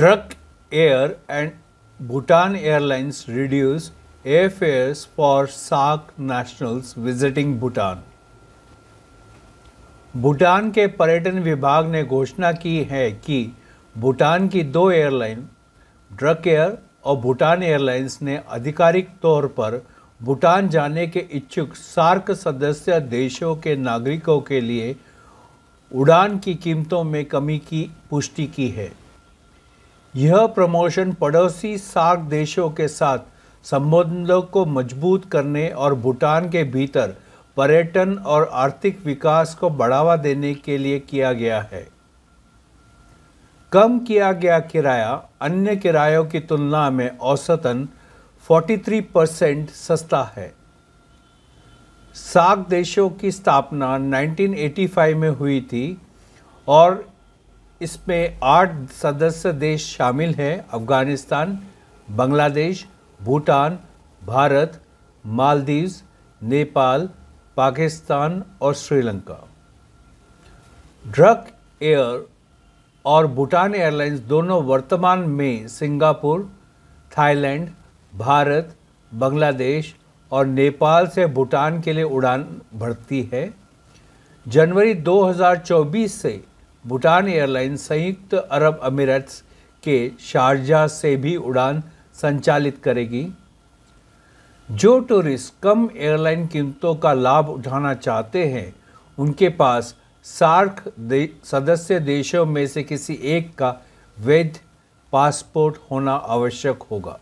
drug air and Bhutan airlines reduce airfares for SAARC nationals visiting Bhutan Bhutan के पर्यटन विभाग ने घोषणा की है कि भूटान की दो एयरलाइन ड्रक एयर और भूटान एयरलाइंस ने आधिकारिक तौर पर भूटान जाने के इच्छुक सार्क सदस्य देशों के नागरिकों के लिए उड़ान की कीमतों में कमी की पुष्टि की है यह प्रमोशन पड़ोसी सार्क देशों के साथ संबंधों को मजबूत करने और भूटान के भीतर पर्यटन और आर्थिक विकास को बढ़ावा देने के लिए किया गया है कम किया गया किराया अन्य किरायों की तुलना में औसतन 43 परसेंट सस्ता है सार्क देशों की स्थापना 1985 में हुई थी और इसमें आठ सदस्य देश शामिल हैं अफ़गानिस्तान बांग्लादेश भूटान भारत मालदीव्स नेपाल पाकिस्तान और श्रीलंका ड्रक एयर और भूटान एयरलाइंस दोनों वर्तमान में सिंगापुर थाईलैंड भारत बांग्लादेश और नेपाल से भूटान के लिए उड़ान भरती है जनवरी 2024 से भूटान एयरलाइन संयुक्त अरब अमीरात के शारजा से भी उड़ान संचालित करेगी जो टूरिस्ट कम एयरलाइन कीमतों का लाभ उठाना चाहते हैं उनके पास सार्क दे, सदस्य देशों में से किसी एक का वैध पासपोर्ट होना आवश्यक होगा